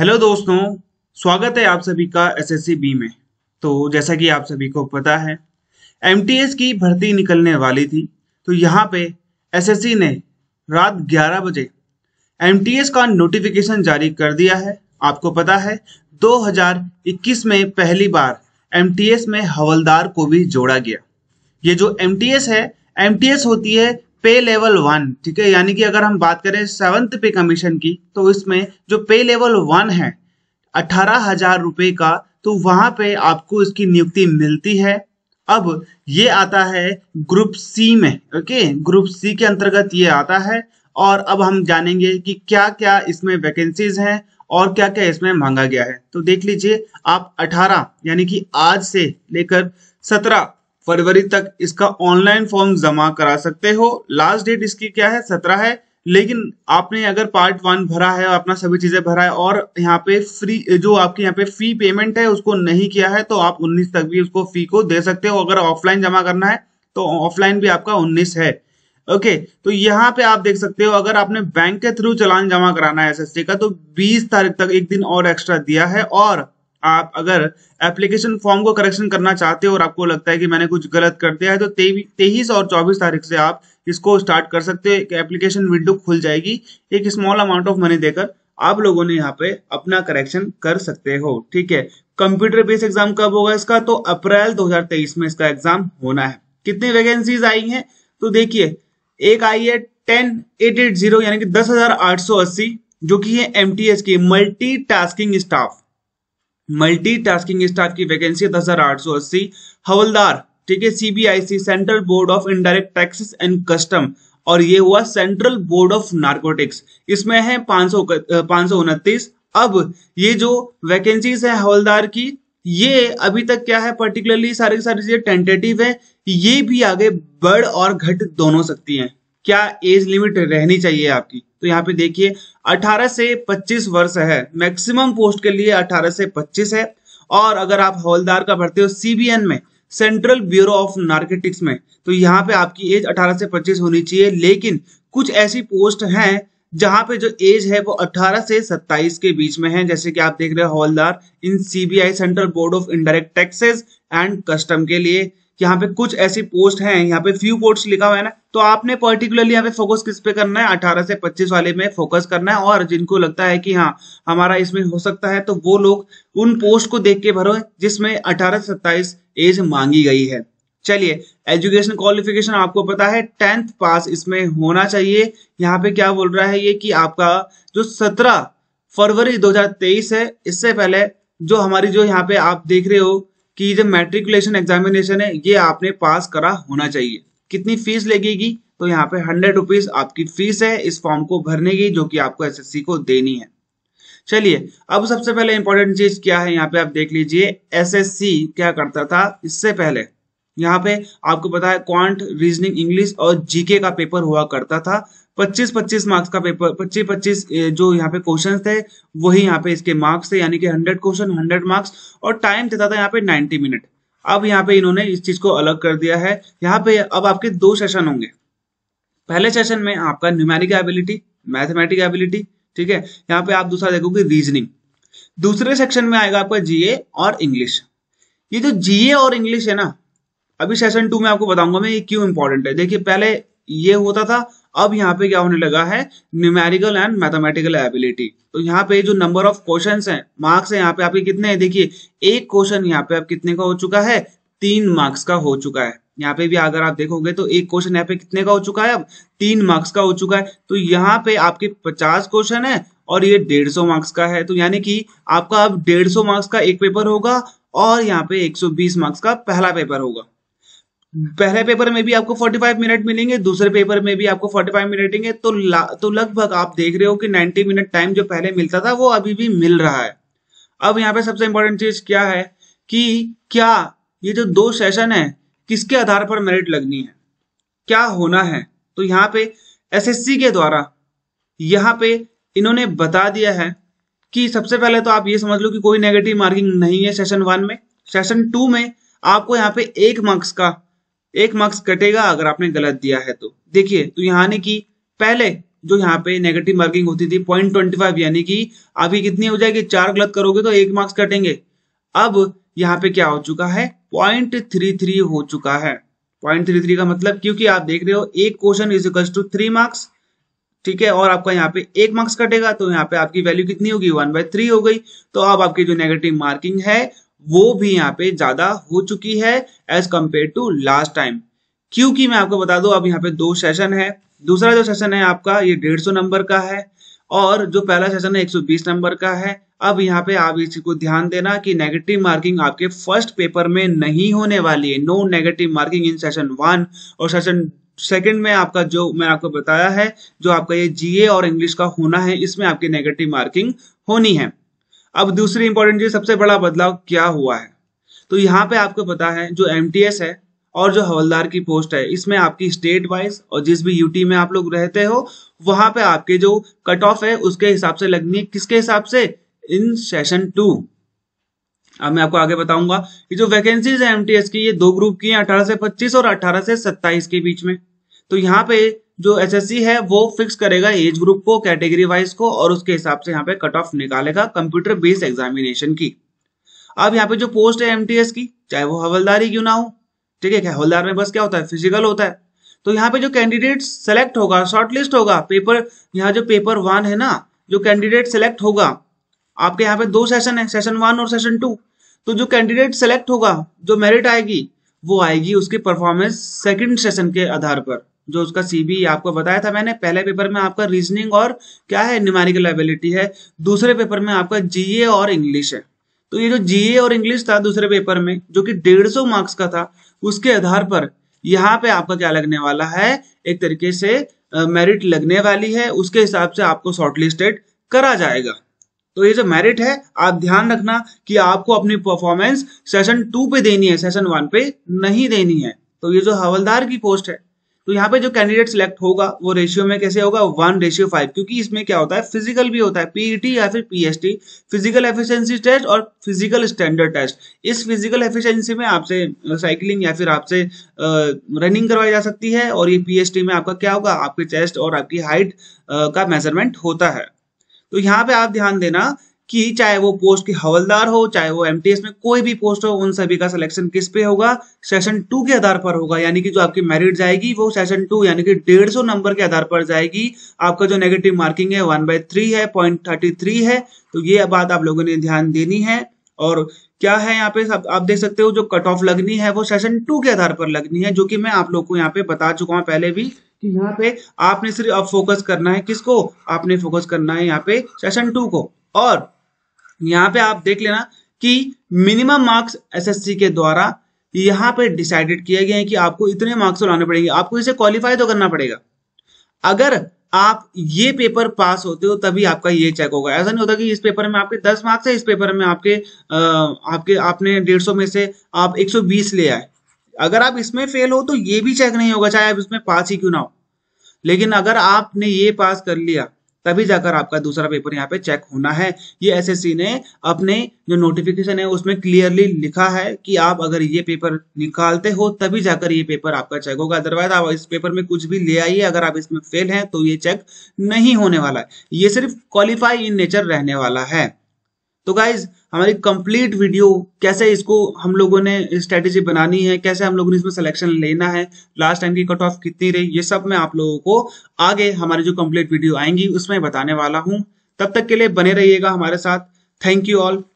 hello दोस्तों स्वागत है आप सभी का एसएससी बी में तो जैसा कि आप सभी को पता है एमटीएस की भर्ती निकलने वाली थी तो यहाँ पे एसएससी ने रात 11 बजे एमटीएस का नोटिफिकेशन जारी कर दिया है आपको पता है 2021 में पहली बार एमटीएस में हवलदार को भी जोड़ा गया ये जो एमटीएस है एमटीएस होती है पे लेवल वन ठीक है यानी कि अगर हम बात करें सेवंथ पे कमीशन की तो इसमें जो पे लेवल वन है अठारह हजार रुपए का तो वहां पे आपको इसकी नियुक्ति मिलती है अब ये आता है ग्रुप सी में ओके ग्रुप सी के अंतर्गत ये आता है और अब हम जानेंगे कि क्या क्या इसमें वैकेंसीज हैं और क्या क्या इसमें मांगा गया है तो देख लीजिए आप 18 यानी कि आज से लेकर सत्रह फरवरी तक इसका ऑनलाइन फॉर्म जमा करा सकते हो लास्ट डेट इसकी क्या है सत्रह है लेकिन आपने अगर पार्ट वन भरा है और अपना सभी चीजें भरा है और यहाँ पे फ्री जो आपके यहाँ पे फी पेमेंट है उसको नहीं किया है तो आप 19 तक भी उसको फी को दे सकते हो अगर ऑफलाइन जमा करना है तो ऑफलाइन भी आपका 19 है ओके तो यहाँ पे आप देख सकते हो अगर आपने बैंक के थ्रू चलान जमा कराना है एसएससी का तो 20 तारीख तक एक दिन और एक्स्ट्रा दिया है और आप अगर एप्लीकेशन फॉर्म को करेक्शन करना चाहते हो और आपको लगता है कि मैंने कुछ गलत कर दिया है तो तेईस और चौबीस तारीख से आप इसको स्टार्ट कर सकते हो एक एप्लीकेशन विंडो खुल जाएगी एक स्मॉल अमाउंट ऑफ मनी देकर आप लोगों ने यहाँ पे अपना करेक्शन कर सकते हो ठीक है कंप्यूटर बेस्ड एग्जाम कब होगा इसका तो अप्रैल 2023 में इसका एग्जाम होना है कितनी वैकेंसीज आई हैं तो देखिए एक आई है टेन एट एट जीरो यानी कि दस हजार आठ सौ अस्सी जो कि है एमटीएस की multi tasking staff multitasking staff की वैकेंसी दस हजार आठ सौ अस्सी हवलदार ठीक है CBIC central board of indirect taxes and custom और ये हुआ सेंट्रल बोर्ड ऑफ नार्कोटिक्स इसमें है पांच सौ पांच सौ उनतीस अब ये जो वैकेंसीज है हवलदार की ये अभी तक क्या है पर्टिकुलरली सारी सारी चीजें टेंटेटिव है ये भी आगे बढ़ और घट दोनों सकती हैं क्या एज लिमिट रहनी चाहिए आपकी तो यहाँ पे देखिए 18 से 25 वर्ष है मैक्सिमम पोस्ट के लिए 18 से 25 है और अगर आप हवलदार का भरते हो सीबीएन में सेंट्रल ब्यूरो ऑफ नार्केटिक्स में तो यहाँ पे आपकी एज 18 से 25 होनी चाहिए लेकिन कुछ ऐसी पोस्ट हैं जहां पे जो एज है वो 18 से 27 के बीच में है जैसे कि आप देख रहे हो हवलदार in CBI central board of indirect taxes and custom के लिए यहाँ पे कुछ ऐसी पोस्ट हैं यहाँ पे फ्यू पोस्ट लिखा हुआ है ना तो आपने पर्टिकुलरली यहाँ पे फोकस किस पे करना है अठारह से पच्चीस वाले में फोकस करना है और जिनको लगता है कि हाँ हमारा इसमें हो सकता है तो वो लोग उन पोस्ट को देख के भरो जिसमें अठारह से सत्ताईस एज मांगी गई है चलिए एजुकेशन क्वालिफिकेशन आपको पता है टेंथ पास इसमें होना चाहिए यहाँ पे क्या बोल रहा है ये कि आपका जो सत्रह फरवरी 2023 है इससे पहले जो हमारी जो यहाँ पे आप देख रहे हो कि जो मेट्रिकुलेशन एग्जामिनेशन है ये आपने पास करा होना चाहिए कितनी फीस लगेगी तो यहाँ पे हंड्रेड रुपीज आपकी फीस है इस फॉर्म को भरने की जो कि आपको एसएससी को देनी है चलिए अब सबसे पहले इंपॉर्टेंट चीज क्या है यहाँ पे आप देख लीजिए एसएससी क्या करता था इससे पहले यहाँ पे आपको पता है क्वांट रीजनिंग इंग्लिश और जीके का पेपर हुआ करता था 25-25 मार्क्स का पेपर 25-25 जो यहाँ पे क्वेश्चन थे वही यहाँ पे इसके मार्क्स थे यानी कि 100 क्वेश्चन 100 मार्क्स और टाइम देता था यहाँ पे 90 मिनट अब यहाँ पे इन्होंने इस चीज को अलग कर दिया है यहाँ पे अब आपके दो सेशन होंगे पहले सेशन में आपका न्यूमेरिक एबिलिटी मैथमेटिक एबिलिटी ठीक है यहाँ पे आप दूसरा देखोगे रीजनिंग दूसरे सेक्शन में आएगा आपका जीए और इंग्लिश ये जो जीए और इंग्लिश है ना अभी सेशन टू में आपको बताऊंगा मैं ये क्यों इंपॉर्टेंट है देखिए पहले ये होता था अब यहाँ पे क्या होने लगा है न्यूमेरिकल एंड मैथमेटिकल एबिलिटी तो यहाँ पे जो नंबर ऑफ क्वेश्चन है मार्क्स है यहाँ पे आपके कितने हैं देखिए एक क्वेश्चन यहाँ पे आप कितने का हो चुका है तीन मार्क्स का हो चुका है यहाँ पे भी अगर आप देखोगे तो एक क्वेश्चन यहाँ पे कितने का हो चुका है अब तीन मार्क्स का हो चुका है तो यहाँ पे आपके पचास क्वेश्चन है और ये डेढ़ सौ मार्क्स का है तो यानी कि आपका अब डेढ़ सौ मार्क्स का एक पेपर होगा और यहाँ पे एक सौ बीस मार्क्स का पहला पेपर होगा पहले पेपर में भी आपको 45 मिनट मिलेंगे दूसरे पेपर में भी आपको 45 मिनट मिलेंगे तो तो लगभग आप देख रहे हो कि 90 मिनट टाइम जो पहले मिलता था वो अभी भी मिल रहा है अब यहाँ पे सबसे इंपॉर्टेंट चीज क्या है कि क्या ये जो दो सेशन है किसके आधार पर मेरिट लगनी है क्या होना है तो यहाँ पे एस के द्वारा यहाँ पे इन्होंने बता दिया है कि सबसे पहले तो आप ये समझ लो कि कोई नेगेटिव मार्किंग नहीं है सेशन वन में सेशन टू में आपको यहाँ पे एक मार्क्स का एक मार्क्स कटेगा अगर आपने गलत दिया है तो देखिए तो यहाँ ने की पहले जो यहाँ पे नेगेटिव मार्किंग होती थी पॉइंट ट्वेंटी फाइव यानी कि आपकी कितनी हो जाएगी चार गलत करोगे तो एक मार्क्स कटेंगे अब यहाँ पे क्या हो चुका है पॉइंट थ्री थ्री हो चुका है पॉइंट थ्री थ्री का मतलब क्योंकि आप देख रहे हो एक question is equal to three marks ठीक है और आपका यहाँ पे एक मार्क्स कटेगा तो यहाँ पे आपकी वैल्यू कितनी होगी वन बाय थ्री हो गई तो अब आपकी जो नेगेटिव मार्किंग है वो भी यहाँ पे ज्यादा हो चुकी है as compare to last time क्योंकि मैं आपको बता दू अब यहाँ पे दो सेशन है दूसरा जो सेशन है आपका ये डेढ़ सौ नंबर का है और जो पहला सेशन है एक सौ बीस नंबर का है अब यहाँ पे आप इसी को ध्यान देना कि नेगेटिव मार्किंग आपके फर्स्ट पेपर में नहीं होने वाली है no negative marking in session one और सेशन सेकंड में आपका जो मैं आपको बताया है जो आपका ये जीए और इंग्लिश का होना है इसमें आपकी नेगेटिव मार्किंग होनी है अब दूसरी इंपॉर्टेंट चीज सबसे बड़ा बदलाव क्या हुआ है तो यहाँ पे आपको पता है जो एम है और जो हवलदार की पोस्ट है इसमें आपकी स्टेट वाइज और जिस भी यूटी में आप लोग रहते हो वहां पे आपके जो कट ऑफ है उसके हिसाब से लगनी है किसके हिसाब से इन सेशन टू अब मैं आपको आगे बताऊंगा कि जो वैकेंसीज है एमटीएस की ये दो ग्रुप की है अठारह से पच्चीस और अठारह से सत्ताईस के बीच में तो यहाँ पे जो एसएससी है वो फिक्स करेगा एज ग्रुप को कैटेगरी वाइज को और उसके हिसाब से यहाँ पे कट ऑफ निकालेगा कंप्यूटर बेस्ड एग्जामिनेशन की अब यहाँ पे जो पोस्ट है एमटीएस की चाहे वो हवलदारी क्यों ना हो ठीक है हवलदार में बस क्या होता है फिजिकल होता है तो यहाँ पे जो कैंडिडेट सेलेक्ट होगा शॉर्टलिस्ट होगा पेपर यहाँ जो पेपर वन है ना जो कैंडिडेट सेलेक्ट होगा आपके यहाँ पे दो सेशन है सेशन वन और सेशन टू तो जो कैंडिडेट सेलेक्ट होगा जो मेरिट आएगी वो आएगी उसके परफॉर्मेंस सेकंड सेशन के आधार पर जो उसका सीबी आपको बताया था मैंने पहले पेपर में आपका रीजनिंग और क्या है न्यूमेरिकल एबिलिटी है दूसरे पेपर में आपका जीए और इंग्लिश है तो ये जो जीए और इंग्लिश था दूसरे पेपर में जो कि सौ मार्क्स का था उसके आधार पर यहाँ पे आपका क्या लगने वाला है एक तरीके से मेरिट लगने वाली है उसके हिसाब से आपको शॉर्टलिस्टेड करा जाएगा तो ये जो मेरिट है आप ध्यान रखना कि आपको अपनी परफॉर्मेंस सेशन टू पे देनी है सेशन वन पे नहीं देनी है तो ये जो हवलदार की पोस्ट है तो यहाँ पे जो कैंडिडेट सिलेक्ट होगा वो रेशियो में कैसे होगा वन रेशियो फाइव क्योंकि इसमें क्या होता है फिजिकल भी होता है पीईटी e या फिर पीएचटी फिजिकल एफिशिएंसी टेस्ट और फिजिकल स्टैंडर्ड टेस्ट इस फिजिकल एफिशिएंसी में आपसे साइकिलिंग या फिर आपसे रनिंग करवाई जा सकती है और ये पीएचटी में आपका क्या होगा आपके चेस्ट और आपकी हाइट का मेजरमेंट होता है तो यहाँ पे आप ध्यान देना कि चाहे वो पोस्ट के हवलदार हो चाहे वो एमटीएस में कोई भी पोस्ट हो उन सभी का सिलेक्शन किस पे होगा सेशन टू के आधार पर होगा यानी कि जो आपकी मेरिट जाएगी वो सेशन टू यानी कि डेढ़ सौ नंबर के आधार पर जाएगी आपका जो नेगेटिव मार्किंग है वन बाय थ्री है पॉइंट थर्टी थ्री है तो ये बात आप लोगों ने ध्यान देनी है और क्या है यहाँ पे सब आप देख सकते हो जो कट ऑफ लगनी है वो सेशन टू के आधार पर लगनी है जो कि मैं आप लोग को यहाँ पे बता चुका हूँ पहले भी कि यहाँ पे आपने सिर्फ अब फोकस करना है किसको आपने फोकस करना है यहाँ पे सेशन टू को और यहाँ पे आप देख लेना कि मिनिमम मार्क्स एसएससी के द्वारा यहाँ पे डिसाइडेड किया गया है कि आपको इतने मार्क्स तो लाने पड़ेंगे आपको इसे क्वालिफाई तो करना पड़ेगा अगर आप ये पेपर पास होते हो तभी आपका ये चेक होगा ऐसा नहीं होता कि इस पेपर में आपके 10 मार्क्स है इस पेपर में आपके आ, आपके आपने 150 में से आप 120 ले आए अगर आप इसमें फेल हो तो ये भी चेक नहीं होगा चाहे आप इसमें पास ही क्यों ना हो लेकिन अगर आपने ये पास कर लिया तभी जाकर आपका दूसरा पेपर यहाँ पे चेक होना है ये एसएससी ने अपने जो नोटिफिकेशन है उसमें क्लियरली लिखा है कि आप अगर ये पेपर निकालते हो तभी जाकर ये पेपर आपका चेक होगा अदरवाइज आप इस पेपर में कुछ भी ले आइए अगर आप इसमें फेल हैं तो ये चेक नहीं होने वाला है ये सिर्फ क्वालिफाई इन नेचर रहने वाला है तो गाइज हमारी कंप्लीट वीडियो कैसे इसको हम लोगों ने स्ट्रेटेजी बनानी है कैसे हम लोगों ने इसमें सिलेक्शन लेना है लास्ट टाइम की कट ऑफ कितनी रही ये सब मैं आप लोगों को आगे हमारी जो कंप्लीट वीडियो आएंगी उसमें बताने वाला हूं तब तक के लिए बने रहिएगा हमारे साथ थैंक यू ऑल